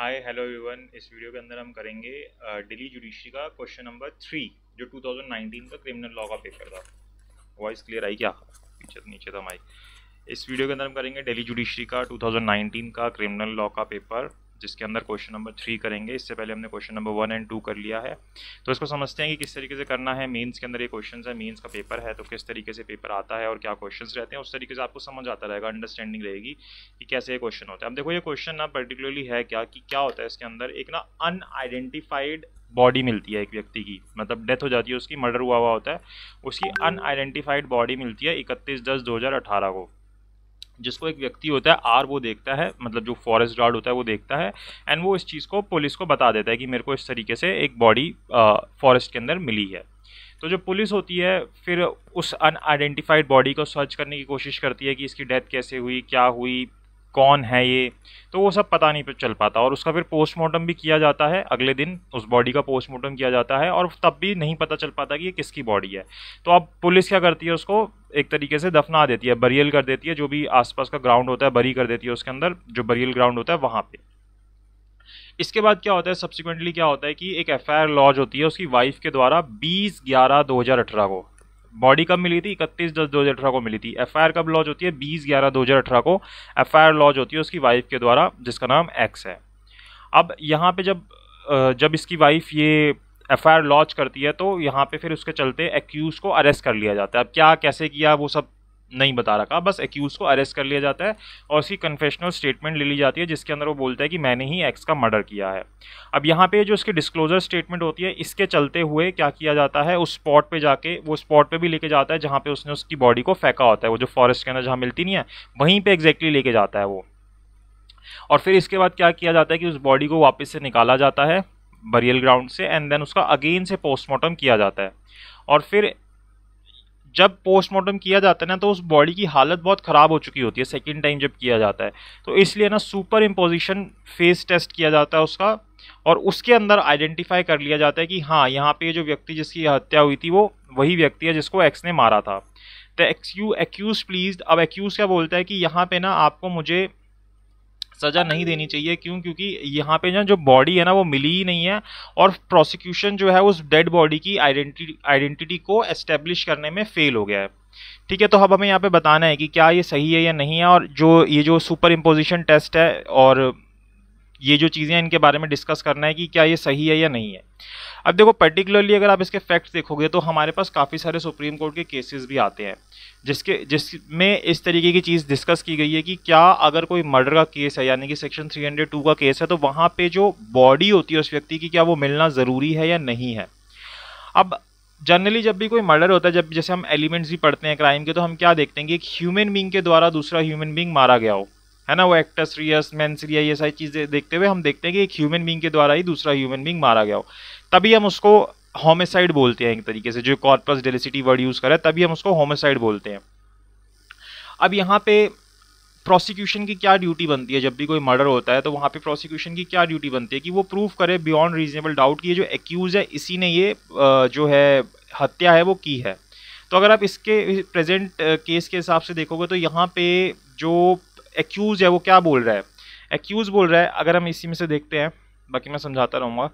हाय hello everyone इस video के अंदर हम करेंगे दिल्ली uh, जुडिशरी का क्वेश्चन नंबर थ्री जो 2019 का क्रिमिनल लॉ का पेपर था वॉइस क्लियर आई क्या पीछे नीचे था माइक इस वीडियो के अंदर हम करेंगे दिल्ली जुडिशरी का 2019 का क्रिमिनल लॉ का पेपर जिसके अंदर क्वेश्चन नंबर थ्री करेंगे इससे पहले हमने question number one and two कर लिया है तो इसको समझते हैं कि किस तरीके से करना है मेंस के अंदर ये क्वेश्चन है मेंस का पेपर है तो किस तरीके से पेपर आता है और क्या क्वेश्चन रहते हैं उस तरीके से आपको समझ आता रहेगा अंडरस्टैंडिंग रहेगी कि कैसे ये क्वेश्चन होता है अब देखो ये क्वेश्चन ना पर्टिकुलरली है क्या कि क्या होता है इसके अंदर एक ना अनआइडेंटिफाइड बॉडी मिलती है एक व्यक्ति की मतलब डेथ हो जाती है उसकी मर्डर हुआ हुआ होता है उसकी अनआइडेंटिफाइड हम्म। बॉडी मिलती है इकतीस दस दो हज़ार अठारह को जिसको एक व्यक्ति होता है आर वो देखता है मतलब जो फॉरेस्ट गार्ड होता है वो देखता है एंड वो इस चीज़ को पुलिस को बता देता है कि मेरे को इस तरीके से एक बॉडी फॉरेस्ट के अंदर मिली है तो जो पुलिस होती है फिर उस अनआइडेंटिफाइड बॉडी को सर्च करने की कोशिश करती है कि इसकी डेथ कैसे हुई क्या हुई कौन है ये तो वो सब पता नहीं चल पाता और उसका फिर पोस्टमार्टम भी किया जाता है अगले दिन उस बॉडी का पोस्टमार्टम किया जाता है और तब भी नहीं पता चल पाता कि ये किसकी बॉडी है तो अब पुलिस क्या करती है उसको एक तरीके से दफना देती है बरियल कर देती है जो भी आसपास का ग्राउंड होता है बरी कर देती है उसके अंदर जो बरियल ग्राउंड होता है वहाँ पर इसके बाद क्या होता है सब्सिक्वेंटली क्या होता है कि एक एफ लॉज होती है उसकी वाइफ के द्वारा बीस ग्यारह दो को बॉडी कब मिली थी इकतीस दस दो हज़ार अठारह को मिली थी एफ कब लॉन्च होती है बीस ग्यारह दो हज़ार अठारह को एफ लॉन्च होती है उसकी वाइफ के द्वारा जिसका नाम एक्स है अब यहाँ पे जब जब इसकी वाइफ ये एफ लॉन्च करती है तो यहाँ पे फिर उसके चलते एक्यूज़ को अरेस्ट कर लिया जाता है अब क्या कैसे किया वो सब नहीं बता रखा बस एक्यूज़ को अरेस्ट कर लिया जाता है और उसकी कन्फेशनल स्टेटमेंट ले ली जाती है जिसके अंदर वो बोलता है कि मैंने ही एक्स का मर्डर किया है अब यहाँ पे जो उसकी डिस्क्लोजर स्टेटमेंट होती है इसके चलते हुए क्या किया जाता है उस स्पॉट पे जाके वो स्पॉट पे भी लेके जाता है जहाँ पर उसने उसकी बॉडी को फेंका होता है वो जो फॉरेस्ट के अंदर जहाँ मिलती नहीं है वहीं पर एग्जैक्टली लेके जाता है वो और फिर इसके बाद क्या किया जाता है कि उस बॉडी को वापस से निकाला जाता है बरियल ग्राउंड से एंड देन उसका अगेन से पोस्टमार्टम किया जाता है और फिर जब पोस्टमार्टम किया जाता है ना तो उस बॉडी की हालत बहुत ख़राब हो चुकी होती है सेकेंड टाइम जब किया जाता है तो इसलिए ना सुपर इम्पोजिशन फेस टेस्ट किया जाता है उसका और उसके अंदर आइडेंटिफाई कर लिया जाता है कि हाँ यहाँ पे जो व्यक्ति जिसकी हत्या हुई थी वो वही व्यक्ति है जिसको एक्स ने मारा था तो एक्स यू एक्यूज प्लीज अब एक्यूज क्या बोलता है कि यहाँ पे ना आपको मुझे सज़ा नहीं देनी चाहिए क्यों क्योंकि यहाँ पे ना जो बॉडी है ना वो मिली ही नहीं है और प्रोसिक्यूशन जो है उस डेड बॉडी की आइडेंटिटी आइडेंटिटी को एस्टेब्लिश करने में फेल हो गया है ठीक है तो अब हमें यहाँ पे बताना है कि क्या ये सही है या नहीं है और जो ये जो सुपर इम्पोजिशन टेस्ट है और ये जो चीज़ें इनके बारे में डिस्कस करना है कि क्या ये सही है या नहीं है अब देखो पर्टिकुलरली अगर आप इसके फैक्ट्स देखोगे तो हमारे पास काफ़ी सारे सुप्रीम कोर्ट के केसेस भी आते हैं जिसके जिसमें इस तरीके की चीज़ डिस्कस की गई है कि क्या अगर कोई मर्डर का केस है यानी कि सेक्शन 302 का केस है तो वहाँ पे जो बॉडी होती है उस व्यक्ति की क्या वो मिलना ज़रूरी है या नहीं है अब जनरली जब भी कोई मर्डर होता है जब जैसे हम एलिमेंट्स भी पढ़ते हैं क्राइम के तो हम क्या देखते हैं कि एक ह्यूमन बींग के द्वारा दूसरा ह्यूमन बींग मारा गया हो है ना वो एक्टर सीरियस मैन सीरिया ये सारी चीज़ें देखते हुए हम देखते हैं कि एक ह्यूमन बींग के द्वारा ही दूसरा ह्यूमन बींग मारा गया हो तभी हम उसको होमिसाइड बोलते हैं एक तरीके से जो कॉर्पस डेलिसिटी वर्ड यूज़ करें तभी हम उसको होमिसाइड बोलते हैं अब यहाँ पे प्रोसिक्यूशन की क्या ड्यूटी बनती है जब भी कोई मर्डर होता है तो वहाँ पे प्रोसिक्यूशन की क्या ड्यूटी बनती है कि वो प्रूफ करे बियॉन्ड रीजनेबल डाउट कि ये जो एक्यूज़ है इसी ने ये जो है हत्या है वो की है तो अगर आप इसके प्रेजेंट केस के हिसाब से देखोगे तो यहाँ पे जो एक्यूज है वो क्या बोल रहा है एक्यूज बोल रहा है अगर हम इसी में से देखते हैं बाकी मैं समझाता रहूँगा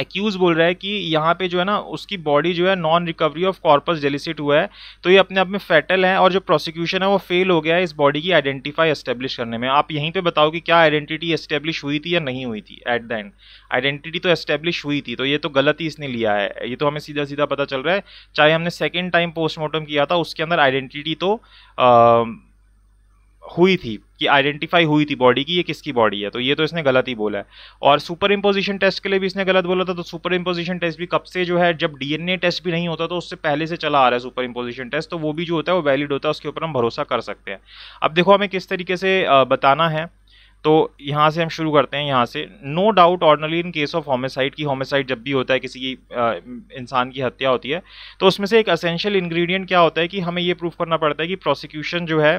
एक्यूज बोल रहा है कि यहाँ पे जो है ना उसकी बॉडी जो है non recovery of corpus delicti हुआ है तो ये अपने आप में फैटल है और जो प्रोसिक्यूशन है वो फेल हो गया है इस बॉडी की आइडेंटिफाई एस्टेब्लिश करने में आप यहीं पे बताओ कि क्या आइडेंटिटी एस्टेब्लिश हुई थी या नहीं हुई थी एट द एंड आइडेंटिटी तो एस्टेब्लिश हुई थी तो ये तो गलत ही इसने लिया है ये तो हमें सीधा सीधा पता चल रहा है चाहे हमने सेकेंड टाइम पोस्टमार्टम किया था उसके अंदर आइडेंटिटी तो आ, हुई थी कि आइडेंटिफाई हुई थी बॉडी की ये किसकी बॉडी है तो ये तो इसने गलत ही बोला है और सुपर इम्पोजिशन टेस्ट के लिए भी इसने गलत बोला था तो सुपर इम्पोजिशन टेस्ट भी कब से जो है जब डीएनए टेस्ट भी नहीं होता तो उससे पहले से चला आ रहा है सुपर इम्पोजिशन टेस्ट तो वो भी जो होता है वो वैलिड होता है उसके ऊपर हम भरोसा कर सकते हैं अब देखो हमें किस तरीके से बताना है तो यहाँ से हम शुरू करते हैं यहाँ से no doubt ordinarily in case of homicide की होमिसाइड जब भी होता है किसी की इंसान की हत्या होती है तो उसमें से एक असेंशियल इंग्रेडिएंट क्या होता है कि हमें ये प्रूफ करना पड़ता है कि प्रोसिक्यूशन जो है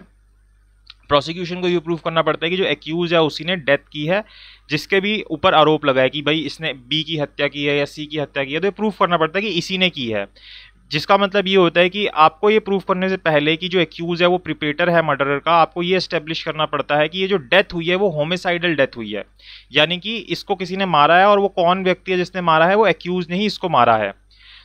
प्रोसिक्यूशन को ये प्रूव करना पड़ता है कि जो एक्यूज है उसी ने डेथ की है जिसके भी ऊपर आरोप लगा है कि भाई इसने बी की हत्या की है या सी की हत्या की है तो ये प्रूफ करना पड़ता है कि इसी ने की है जिसका मतलब ये होता है कि आपको ये प्रूफ करने से पहले कि जो एक्यूज है वो प्रिपेटर है मर्डरर का आपको ये एस्टेब्लिश करना पड़ता है कि ये जो डेथ हुई है वो होमिसाइडल डेथ हुई है यानी कि इसको किसी ने मारा है और वो कौन व्यक्ति है जिसने मारा है वो एक्यूज ने ही इसको मारा है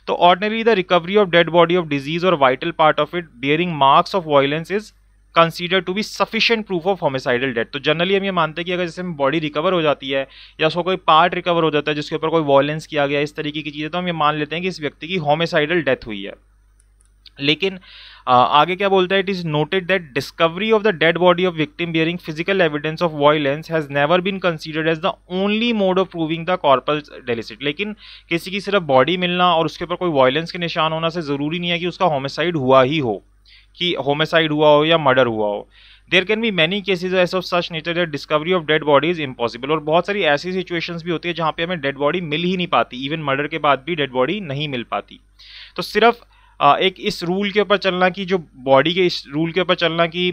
तो ordinary the recovery of dead body of deceased और vital part of it bearing marks of violence is consider to be sufficient proof of homicidal death तो जनरली हम ये मानते हैं कि अगर जैसे बॉडी रिकवर हो जाती है या उसका कोई पार्ट रिकवर हो जाता है जिसके ऊपर कोई वॉयलेंस किया गया इस तरीके की चीज़ें तो हम ये मान लेते हैं कि इस व्यक्ति की होमिसाइडल डेथ हुई है लेकिन आगे क्या बोलता है it is noted that discovery of the dead body of victim bearing physical evidence of violence has never been considered as the only mode of proving the corpus delicti लेकिन किसी की सिर्फ बॉडी मिलना और उसके ऊपर कोई वॉयलेंस के निशान होना से जरूरी नहीं है कि उसका होमिसाइड हुआ ही हो कि होमसाइड हुआ हो या मर्डर हुआ हो there can be many cases as of such nature that discovery of dead body is impossible और बहुत सारी ऐसी सिचुएशंस भी होती है जहाँ पे हमें डेड बॉडी मिल ही नहीं पाती इवन मर्डर के बाद भी डेड बॉडी नहीं मिल पाती तो सिर्फ एक इस रूल के ऊपर चलना कि जो बॉडी के इस रूल के ऊपर चलना कि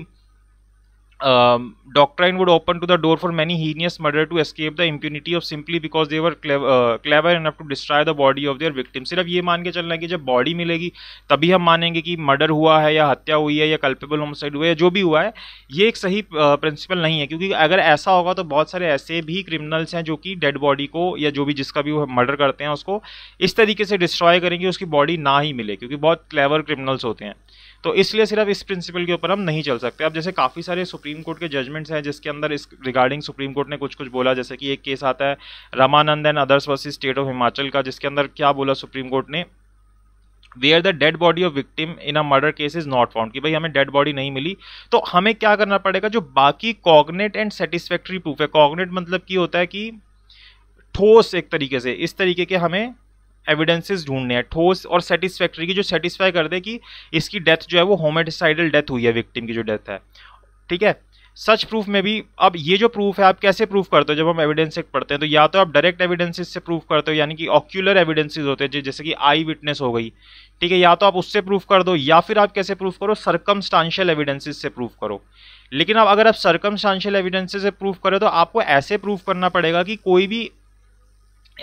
um, doctrine would open to the door for many heinous murderers to escape the impunity of simply because they were clever, uh, clever enough to destroy the body of their victim सिर्फ ये मान के चलना है कि जब body मिलेगी तभी हम मानेंगे कि मर्डर हुआ है या हत्या हुई है या कल्पेबल होमसाइड हुआ है जो भी हुआ है ये एक सही प्रिंसिपल uh, नहीं है क्योंकि अगर ऐसा होगा तो बहुत सारे ऐसे भी क्रिमिनल्स हैं जो कि डेड बॉडी को या जो भी जिसका भी वो मर्डर करते हैं उसको इस तरीके से डिस्ट्रॉय करेंगे उसकी बॉडी ना ही मिले क्योंकि बहुत क्लेवर क्रिमिनल्स होते हैं तो इसलिए सिर्फ इस प्रिंसिपल के ऊपर हम नहीं चल सकते अब जैसे काफ़ी सारे सुप्रीम कोर्ट के जजमेंट्स हैं जिसके अंदर इस रिगार्डिंग सुप्रीम कोर्ट ने कुछ कुछ बोला जैसे कि एक केस आता है Ramanand and others versus state of Himachal का जिसके अंदर क्या बोला सुप्रीम कोर्ट ने where the dead body of victim in a murder case is not found कि भाई हमें डेड बॉडी नहीं मिली तो हमें क्या करना पड़ेगा जो बाकी कॉग्नेट एंड सेटिस्फैक्ट्री प्रूफ है कॉग्नेट मतलब कि होता है कि ठोस एक तरीके से इस तरीके के हमें एविडेंसेस ढूंढने हैं ठोस और सेटिस्फैक्ट्री की जो सेटिस्फाई कर दे कि इसकी डेथ जो है वो होमेटिसाइडल डेथ हुई है विक्टिम की जो डेथ है ठीक है सच प्रूफ में भी अब ये जो प्रूफ है आप कैसे प्रूफ करते हो जब हम एविडेंस एक पढ़ते हैं तो या तो आप डायरेक्ट एविडेंसेस से प्रूफ करते हो यानी कि ऑक्यूलर एविडेंसेस होते हैं जैसे कि आई विटनेस हो गई ठीक है या तो आप उससे प्रूफ कर दो या फिर आप कैसे प्रूफ करो स्टांशियल एविडेंसेज से प्रूफ करो लेकिन अब अगर आप स्टांशियल एविडेंसेज से प्रूफ करें तो आपको ऐसे प्रूफ करना पड़ेगा कि कोई भी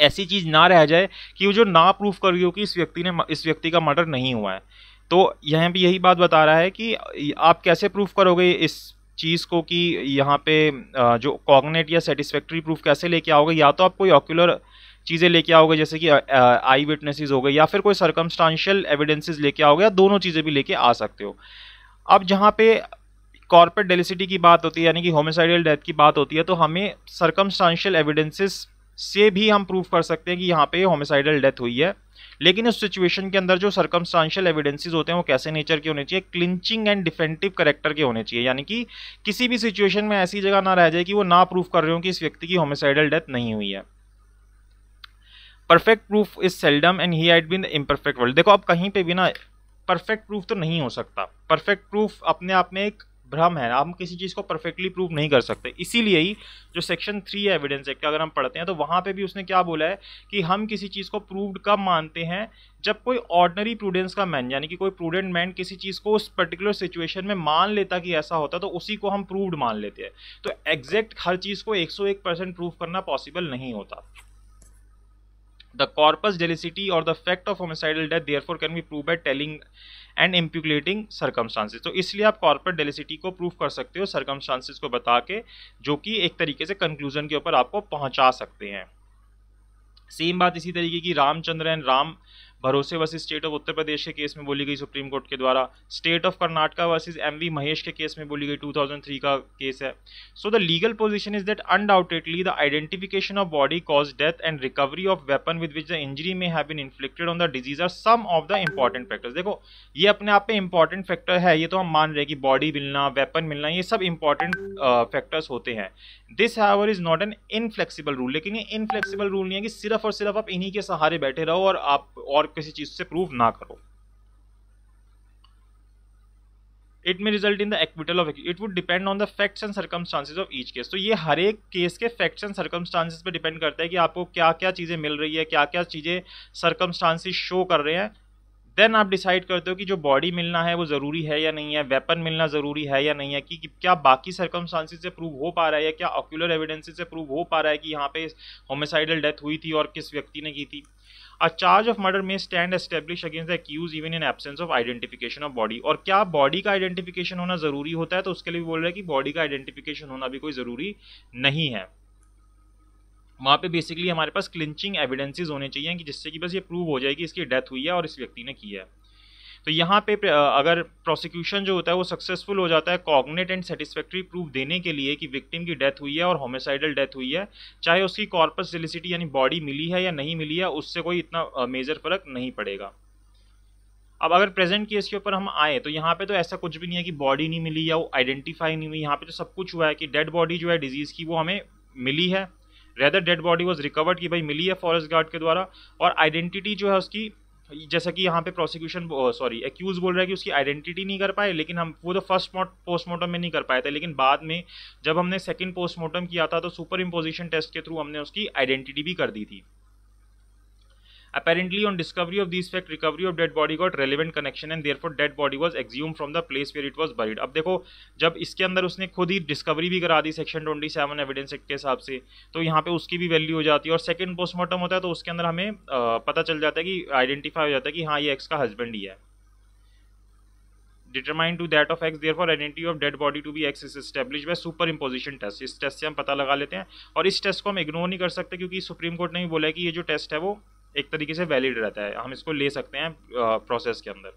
ऐसी चीज़ ना रह जाए कि वो जो ना प्रूफ कर रही हो कि इस व्यक्ति ने इस व्यक्ति का मर्डर नहीं हुआ है तो यहाँ भी यही बात बता रहा है कि आप कैसे प्रूफ करोगे इस चीज़ को कि यहाँ पे जो कॉग्नेट या सेटिस्फैक्ट्री प्रूफ कैसे लेके आओगे या तो आप कोई ऑक्यूलर चीज़ें लेके आओगे जैसे कि आई विटनेसेस हो गए या फिर कोई सरकमस्टांशियल एविडेंसेस लेके आओगे या दोनों चीज़ें भी लेके आ सकते हो अब जहाँ पे कॉर्पोरेट डेलिसिटी की बात होती है यानी कि होमिसाइडल डेथ की बात होती है तो हमें सरकमस्टांशियल एविडेंसेस से भी हम प्रूव कर सकते हैं कि यहाँ पे होमिसाइडल डेथ हुई है लेकिन उस सिचुएशन के अंदर जो सर्कमस्टांशियल एविडेंसेस होते हैं वो कैसे नेचर के होने चाहिए क्लिंचिंग एंड डिफेंटिव करेक्टर के होने चाहिए यानी कि किसी भी सिचुएशन में ऐसी जगह ना रह जाए कि वो ना प्रूव कर रहे हो कि इस व्यक्ति की होमिसाइडल डेथ नहीं हुई है perfect proof is seldom and ही हैड बीन इम्परफेक्ट वर्ल्ड देखो अब कहीं पर भी ना परफेक्ट प्रूफ तो नहीं हो सकता परफेक्ट प्रूफ अपने आप में एक भ्रम है हम किसी चीज़ को परफेक्टली प्रूव नहीं कर सकते इसीलिए ही जो सेक्शन थ्री है एविडेंस एक्ट का अगर हम पढ़ते हैं तो वहाँ पे भी उसने क्या बोला है कि हम किसी चीज़ को प्रूव्ड कब मानते हैं जब कोई ऑर्डनरी प्रूडेंस का मैन यानी कि कोई प्रूडेंट मैन किसी चीज़ को उस पर्टिकुलर सिचुएशन में मान लेता कि ऐसा होता तो उसी को हम प्रूव्ड मान लेते हैं तो एग्जैक्ट हर चीज़ को एक सौ एक परसेंट प्रूव करना पॉसिबल नहीं होता कॉर्पस डेलिसिटी और the fact of homicidal death therefore can be prove by telling and inculpating circumstances तो इसलिए आप कॉर्पोरेट डेलिसिटी को प्रूव कर सकते हो सर्कमस्टांसिस को बता के जो कि एक तरीके से कंक्लूजन के ऊपर आपको पहुंचा सकते हैं सेम बात इसी तरीके की Ramchandra and Ram Bharose versus state of Uttar Pradesh के केस में बोली गई सुप्रीम कोर्ट के द्वारा state of Karnataka versus M V Mahesh के केस में बोली गई 2003 का केस है so the legal position is that undoubtedly the identification of body cause death and recovery of weapon with which the injury may have been inflicted on the deceased are some of the important factors देखो ये अपने आप में important factor है ये तो हम मान रहे कि बॉडी मिलना वेपन मिलना ये सब इंपॉर्टेंट फैक्टर्स होते हैं this however is not an inflexible rule लेकिन ये इनफ्लेक्सिबल रूल नहीं है कि सिर्फ और सिर्फ आप इन्हीं के सहारे बैठे रहो और आप और किसी चीज से प्रूव ना करो it may result in the acquittal of it would depend on the facts and circumstances of each case तो ये हर एक केस के फैक्ट्स एंड सर्कमस्टांसिस पे डिपेंड करता है कि आपको क्या क्या चीज़ें मिल रही है क्या क्या चीज़ें सर्कमस्टांसिस शो कर रहे हैं देन आप डिसाइड करते हो कि जो बॉडी मिलना है वो ज़रूरी है या नहीं है वेपन मिलना ज़रूरी है या नहीं है कि क्या बाकी सर्कमस्टांसिस से प्रूव हो पा रहा है या क्या ऑक्यूलर एविडेंसेस से प्रूव हो पा रहा है कि यहाँ पे होमिसाइडल डेथ हुई थी और किस व्यक्ति ने की थी a charge of murder may stand establish against the accused even in absence of identification of body और क्या बॉडी का आइडेंटिफिकेशन होना जरूरी होता है तो उसके लिए भी बोल रहे हैं कि बॉडी का आइडेंटिफिकेशन होना भी कोई जरूरी नहीं है वहाँ पे बेसिकली हमारे पास क्लिंचिंग एविडेंसेस होने चाहिए कि जिससे कि बस ये प्रूव हो जाए कि इसकी डेथ हुई है और इस व्यक्ति ने की है तो यहाँ पे अगर प्रोसिक्यूशन जो होता है वो सक्सेसफुल हो जाता है कॉग्नेट एंड सेटिस्फैक्ट्री प्रूफ देने के लिए कि विक्टिम की डेथ हुई है और होमिसाइडल डेथ हुई है चाहे उसकी कॉर्पस जिलिसिटी यानी बॉडी मिली है या नहीं मिली है उससे कोई इतना मेजर फर्क नहीं पड़ेगा अब अगर प्रेजेंट केस के ऊपर हम आए तो यहाँ पे तो ऐसा कुछ भी नहीं है कि बॉडी नहीं मिली या वो आइडेंटिफाई नहीं हुई यहाँ पे तो सब कुछ हुआ है कि डेड बॉडी जो है डिजीज़ की वो हमें मिली है rather dead body was recovered कि भाई मिली है फॉरेस्ट गार्ड के द्वारा और आइडेंटिटी जो है उसकी जैसा कि यहाँ पे प्रोसिक्यूशन सॉरी एक्यूज बोल रहा है कि उसकी आइडेंटिटी नहीं कर पाए लेकिन हम वो तो फर्स्ट पोस्टमार्टम में नहीं कर पाए थे लेकिन बाद में जब हमने सेकंड पोस्टमार्टम किया था तो सुपर इम्पोजिशन टेस्ट के थ्रू हमने उसकी आइडेंटिटी भी कर दी थी Apparently, on discovery of these fact, recovery of dead body got relevant connection and therefore dead body was exhumed from the place where it was buried. अब देखो जब इसके अंदर उसने खुद ही डिस्कवरी भी करा दी section twenty seven evidence act के हिसाब से तो यहाँ पे उसकी भी वैल्यू हो जाती है और सेकंड पोस्टमार्टम होता है तो उसके अंदर हमें पता चल जाता है कि आइडेंटिफाई हो जाता है कि हाँ ये एक्स का हस्बैंड ही है determine to that of X there for identity of dead body to be X is establish by super imposition test इस टेस्ट से हम पता लगा लेते हैं और इस टेस्ट को हम इग्नोर नहीं कर सकते क्योंकि सुप्रीम कोर्ट ने भी बोला है कि ये जो टेस्ट है वो एक तरीके से वैलिड रहता है हम इसको ले सकते हैं प्रोसेस के अंदर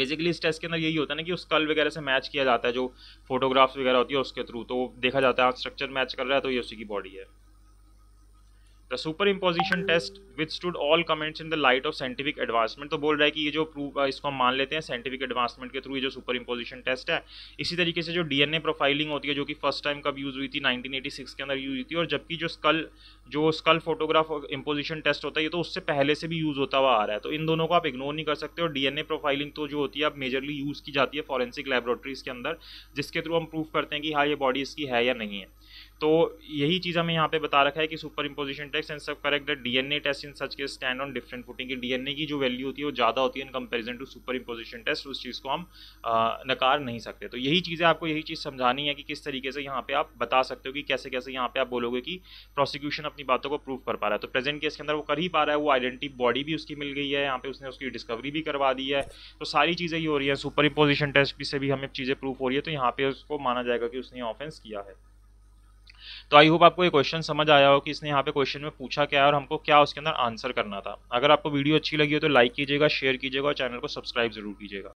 बेसिकली इस टेस्ट के अंदर यही होता है ना कि उस कल वगैरह से मैच किया जाता है जो फोटोग्राफ्स वगैरह होती है उसके थ्रू तो देखा जाता है स्ट्रक्चर हाँ, मैच कर रहा है तो ये उसी की बॉडी है the super imposition test with stood all comments in the light of scientific advancement तो बोल रहा है कि ये जो प्रूव इसको हम मान लेते हैं साइंटिफिक एडवांसमेंट के थ्रू ये जो सुपर इम्पोजिशन टेस्ट है इसी तरीके से जो डीएनए प्रोफाइलिंग होती है जो कि फर्स्ट टाइम कब यूज़ हुई थी 1986 के अंदर यूज हुई थी और जबकि जो स्कल जो स्कल फोटोग्राफ इम्पोजिशन टेस्ट होता है ये तो उससे पहले से भी यूज़ होता हुआ आ रहा है तो इन दोनों को आप इग्नोर नहीं कर सकते और डीएनए प्रोफाइलिंग तो जो होती है अब मेजरली यूज़ की जाती है फॉरेंसिक लेबोरेटरीज़ के अंदर जिसके थ्रू हम प्रूफ करते हैं कि हाँ ये बॉडी इसकी है या नहीं है तो यही चीज़ हमें यहाँ पे बता रखा है कि सुपर इम्पोजिशन टेस्ट एंड सब correct D N A test in such के स्टैंड ऑन डिफरेंट फुटिंग की डी एन ए की जो वैल्यू होती है वो ज़्यादा होती है in comparison to super imposition test उस चीज़ को हम नकार नहीं सकते तो यही चीज़ें आपको यही चीज़ समझानी है कि किस तरीके से यहाँ पे आप बता सकते हो कि कैसे कैसे यहाँ पे आप बोलोगे कि प्रोसिक्यूशन अपनी बातों को प्रूव कर पा रहा है तो प्रेजेंट केस के अंदर वो कर ही पा रहा है वो आइडेंटिटी बॉडी भी उसकी मिल गई है यहाँ पे उसने उसकी डिस्कवरी भी करवा दी है तो सारी चीज़ें ही हो रही है सुपर इम्पोजिशन टेस्ट से भी हमें चीज़ें प्रूफ हो रही है तो यहाँ पे उसको माना जाएगा कि उसने ऑफेंस किया है तो आई होप आपको ये क्वेश्चन समझ आया हो कि इसने यहाँ पे क्वेश्चन में पूछा क्या है और हमको क्या उसके अंदर आंसर करना था अगर आपको वीडियो अच्छी लगी हो तो लाइक कीजिएगा शेयर कीजिएगा और चैनल को सब्सक्राइब जरूर कीजिएगा